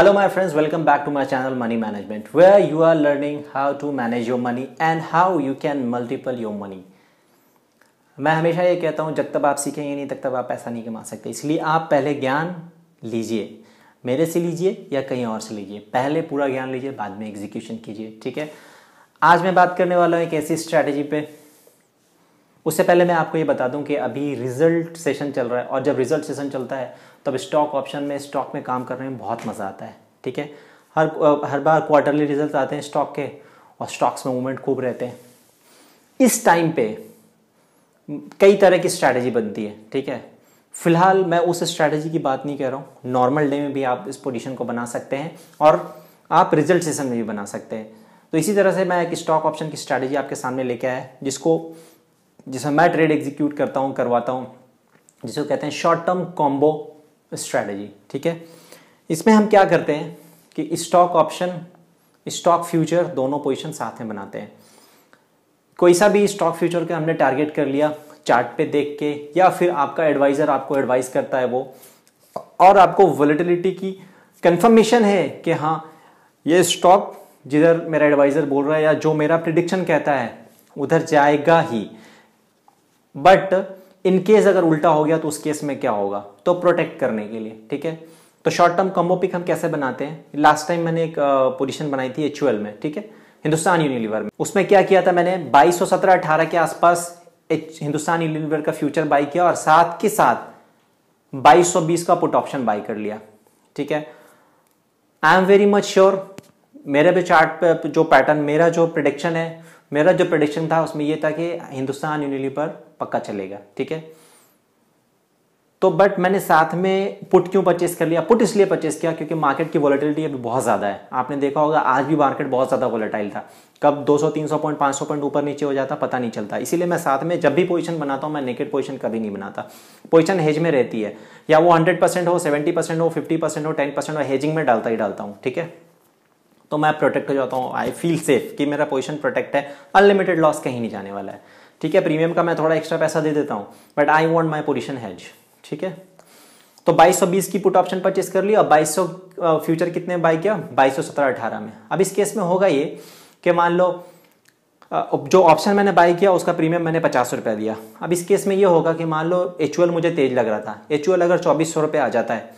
Hello my friends welcome back to my channel money management where you are learning how to manage your money and how you can multiple your money मैं हमेशा ये कहता हूँ जब तक आप सीखेंगे नहीं तब तक आप पैसा नहीं कमा सकते इसलिए आप पहले ज्ञान लीजिए मेरे से लीजिए या कहीं और से लीजिए पहले पूरा ज्ञान लीजिए बाद में एग्जीक्यूशन कीजिए ठीक है आज मैं बात करने वाला हूँ एक ऐसी स्ट्रैटेजी पे उससे पहले मैं आपको ये बता दूं कि अभी रिजल्ट सेशन चल रहा है और जब रिजल्ट सेशन चलता है तब स्टॉक ऑप्शन में स्टॉक में काम करने में बहुत मज़ा आता है ठीक है हर हर बार क्वार्टरली रिजल्ट आते हैं स्टॉक के और स्टॉक्स में मूवमेंट खूब रहते हैं इस टाइम पे कई तरह की स्ट्रैटेजी बनती है ठीक है फिलहाल मैं उस स्ट्रैटेजी की बात नहीं कह रहा हूँ नॉर्मल डे में भी आप इस पोजीशन को बना सकते हैं और आप रिजल्ट सेशन में भी बना सकते हैं तो इसी तरह से मैं एक स्टॉक ऑप्शन की स्ट्रैटेजी आपके सामने लेके आया जिसको जिसमें मैं ट्रेड एग्जीक्यूट करता हूँ करवाता हूँ जिसको कहते हैं शॉर्ट टर्म कॉम्बो स्ट्रैटेजी ठीक है इसमें हम क्या करते हैं कि स्टॉक ऑप्शन स्टॉक फ्यूचर दोनों पोजिशन साथ में बनाते हैं कोई सा भी स्टॉक फ्यूचर का हमने टारगेट कर लिया चार्ट पे देख के या फिर आपका एडवाइज़र आपको एडवाइस करता है वो और आपको वॉलिटिलिटी की कंफर्मेशन है कि हाँ ये स्टॉक जिधर मेरा एडवाइज़र बोल रहा है या जो मेरा प्रिडिक्शन कहता है उधर जाएगा ही बट इन केस अगर उल्टा हो गया तो उस केस में क्या होगा तो प्रोटेक्ट करने के लिए ठीक है तो शॉर्ट टर्म कॉम्बो पिक हम कैसे बनाते हैं लास्ट टाइम मैंने एक पोजीशन बनाई थी एच में ठीक है हिंदुस्तान यूनिलीवर में उसमें क्या किया था मैंने बाईस सौ सत्रह अठारह के आसपास हिंदुस्तान यूनिलीवर का फ्यूचर बाई किया और साथ के साथ बीस का पुट ऑप्शन बाई कर लिया ठीक है I am very much sure मेरे भी चार्ट पे जो पैटर्न मेरा जो प्रिडिक्शन है मेरा जो प्रडिक्शन था उसमें यह था कि हिंदुस्तान यूनिलीवर पक्का चलेगा ठीक है तो बट मैंने साथ में पुट क्यों परचेस कर लिया पुट इसलिए परचेस किया क्योंकि मार्केट की वॉलेटिलिटी अभी बहुत ज़्यादा है आपने देखा होगा आज भी मार्केट बहुत ज़्यादा वॉलेटाइल था कब 200 300 पॉइंट 500 पॉइंट ऊपर नीचे हो जाता पता नहीं चलता इसीलिए मैं साथ में जब भी पोजीशन बनाता हूं मैं नेकेड पोजीशन कभी नहीं बनाता पोजीशन हेज में रहती है या वो हंड्रेड हो सेवेंटी हो फिफ्टी हो टेन हो हेजिंग में डालता ही डालता हूँ ठीक है तो मैं प्रोटेक्ट हो जाता हूँ आई फील सेफ कि मेरा पोजिशन प्रोटेक्ट है अनलिमिटेड लॉस कहीं नहीं जाने वाला है ठीक है प्रीमियम का मैं थोड़ा एक्स्ट्रा पैसा दे देता हूँ but I want my position hedge ठीक है तो 2220 की पुट ऑप्शन परचेस कर ली और 2200 फ्यूचर कितने बाई किया सत्रह अठारह में अब इस केस में होगा ये कि मान लो जो ऑप्शन मैंने बाई किया उसका प्रीमियम मैंने पचास सौ रुपया दिया अब इस केस में ये होगा कि मान लो एचुअल मुझे तेज लग रहा था एचुअल अगर चौबीस सौ रुपये आ जाता है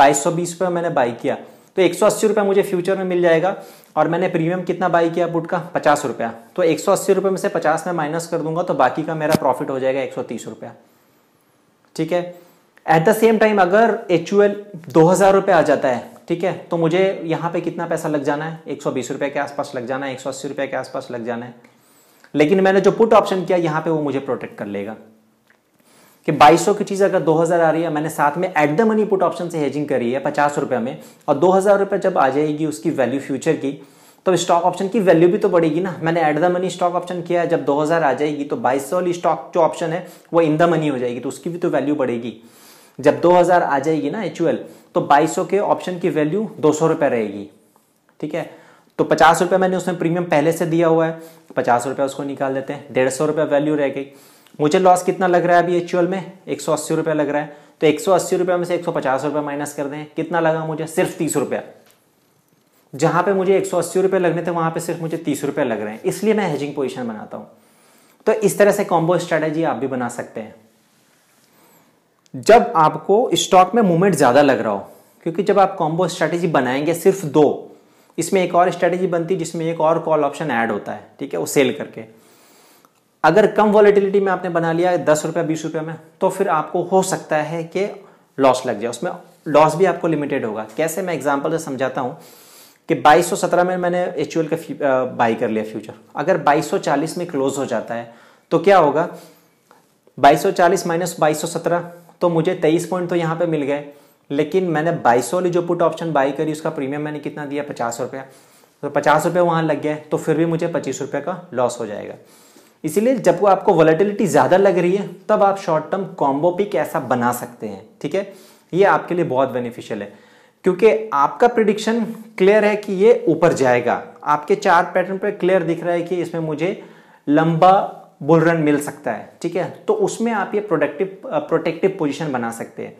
बाईस सौ बीस रुपये मैंने बाई किया तो एक सौ मुझे फ्यूचर में मिल जाएगा और मैंने प्रीमियम कितना बाई किया बुट का पचास रुपया तो एक सौ अस्सी रुपये में से पचास में माइनस कर दूंगा तो बाकी का मेरा प्रॉफिट हो जाएगा एक सौ तीस रुपया ठीक है एट द सेम टाइम अगर एच यू दो हज़ार रुपये आ जाता है ठीक है तो मुझे यहाँ पे कितना पैसा लग जाना है एक सौ बीस रुपये के आसपास लग जाना है एक सौ अस्सी रुपये के आसपास लग जाना है लेकिन मैंने जो पुट ऑप्शन किया यहाँ पे वो मुझे प्रोटेक्ट कर लेगा कि 2200 की चीज़ अगर 2000 आ रही है मैंने साथ में at the money put option से हेजिंग करी है पचास रुपए में और दो हज़ार रुपये जब आ जाएगी उसकी वैल्यू फ्यूचर की तो स्टॉक ऑप्शन की वैल्यू भी तो बढ़ेगी ना मैंने at the money stock option किया है जब 2000 आ जाएगी तो 2200 वाली स्टॉक जो ऑप्शन है वो इन द मनी हो जाएगी तो उसकी भी तो वैल्यू बढ़ेगी जब 2000 आ जाएगी ना एचुअल तो 2200 के ऑप्शन की वैल्यू दो सौ रहेगी ठीक है तो पचास रुपया मैंने उसमें प्रीमियम पहले से दिया हुआ है पचास रुपया उसको निकाल देते हैं डेढ़ सौ रुपया वैल्यू रह गई मुझे लॉस कितना लग रहा है अभी एक्चुअल में एक सौ लग रहा है तो एक सौ में से एक सौ माइनस कर दें कितना लगा मुझे सिर्फ तीस रुपया जहां पे मुझे एक सौ लगने थे वहां पे सिर्फ मुझे तीस रुपये लग रहे हैं इसलिए मैं हेजिंग पोजिशन बनाता हूं तो इस तरह से कॉम्बो स्ट्रेटेजी आप भी बना सकते हैं जब आपको स्टॉक में मूवमेंट ज़्यादा लग रहा हो क्योंकि जब आप कॉम्बो स्ट्रेटेजी बनाएंगे सिर्फ दो इसमें एक और स्ट्रेटेजी बनती है जिसमें एक और कॉल ऑप्शन ऐड होता है ठीक है वो सेल करके अगर कम वॉलेटिलिटी में आपने बना लिया दस रुपया बीस रुपये में तो फिर आपको हो सकता है कि लॉस लग जाए उसमें लॉस भी आपको लिमिटेड होगा कैसे मैं एग्जाम्पल से समझाता हूँ कि 2217 में मैंने एच का बाई कर लिया फ्यूचर अगर 2240 में क्लोज हो जाता है तो क्या होगा 2240 माइनस 2217 तो मुझे 23 पॉइंट तो यहाँ पे मिल गए लेकिन मैंने 2200 वाली जो पुट ऑप्शन बाई करी उसका प्रीमियम मैंने कितना दिया पचास रुपया तो पचास रुपये वहाँ लग गए तो फिर भी मुझे पच्चीस रुपये का लॉस हो जाएगा इसीलिए जब वो आपको वॉलेटिलिटी ज़्यादा लग रही है तब आप शॉर्ट टर्म कॉम्बो पिक ऐसा बना सकते हैं ठीक है ये आपके लिए बहुत बेनिफिशियल है क्योंकि आपका प्रिडिक्शन क्लियर है कि ये ऊपर जाएगा आपके चार पैटर्न पर क्लियर दिख रहा है कि इसमें मुझे लंबा बुल रन मिल सकता है ठीक है तो उसमें आप ये प्रोडक्टिव प्रोटेक्टिव पोजीशन बना सकते हैं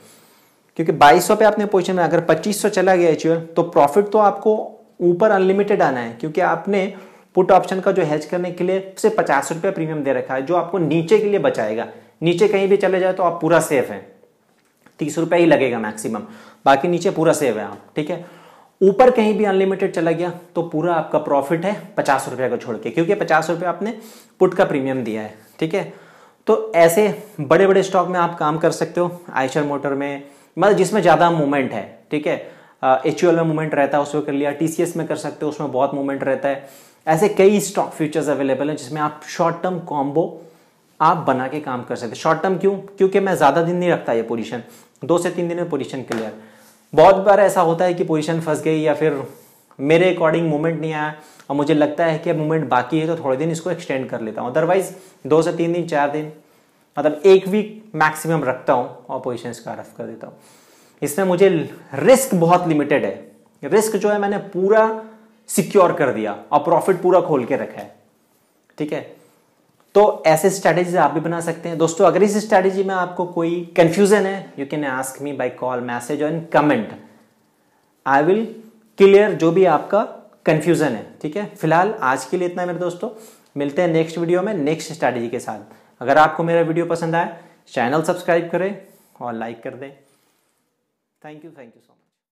क्योंकि 2200 पे आपने पोजीशन में अगर 2500 चला गया एच तो प्रॉफिट तो आपको ऊपर अनलिमिटेड आना है क्योंकि आपने पुट ऑप्शन का जो हैज करने के लिए उसे पचास रुपया प्रीमियम दे रखा है जो आपको नीचे के लिए बचाएगा नीचे कहीं भी चले जाए तो आप पूरा सेफ है तीस रुपया ही लगेगा मैक्सिमम बाकी नीचे पूरा सेव है आप ठीक है ऊपर कहीं भी अनलिमिटेड चला गया तो पूरा आपका प्रॉफिट है पचास रुपया को छोड़ के क्योंकि पचास रुपया आपने पुट का प्रीमियम दिया है ठीक है तो ऐसे बड़े बड़े स्टॉक में आप काम कर सकते हो आइशर मोटर में मतलब जिसमें ज़्यादा मूवमेंट है ठीक है एच में मूवमेंट रहता है उसमें कर लिया टीसीएस में कर सकते हो उसमें बहुत मूवमेंट रहता है ऐसे कई स्टॉक फ्यूचर्स अवेलेबल हैं जिसमें आप शॉर्ट टर्म कॉम्बो आप बना के काम कर सकते शॉर्ट टर्म क्यों क्योंकि मैं ज़्यादा दिन नहीं रखता ये पोजिशन दो से तीन दिन में पोजिशन क्लियर बहुत बार ऐसा होता है कि पोजिशन फंस गई या फिर मेरे अकॉर्डिंग मूवमेंट नहीं आया और मुझे लगता है कि अब मूवमेंट बाकी है तो थोड़े दिन इसको एक्सटेंड कर लेता हूँ अदरवाइज दो से तीन दिन चार दिन मतलब एक वीक मैक्सिमम रखता हूँ और पोजिशन इसका रफ कर देता हूँ इसमें मुझे रिस्क बहुत लिमिटेड है रिस्क जो है मैंने पूरा सिक्योर कर दिया और प्रॉफिट पूरा खोल के रखा है ठीक है तो ऐसे स्ट्रैटेजी आप भी बना सकते हैं दोस्तों अगर इस स्ट्रैटेजी में आपको कोई कंफ्यूजन है you can ask me by call message और कमेंट आई विल क्लियर जो भी आपका कंफ्यूजन है ठीक है फिलहाल आज के लिए इतना मेरे दोस्तों मिलते हैं नेक्स्ट वीडियो में नेक्स्ट स्ट्रैटेजी के साथ अगर आपको मेरा वीडियो पसंद आए चैनल सब्सक्राइब करें और लाइक कर दें thank you thank you so much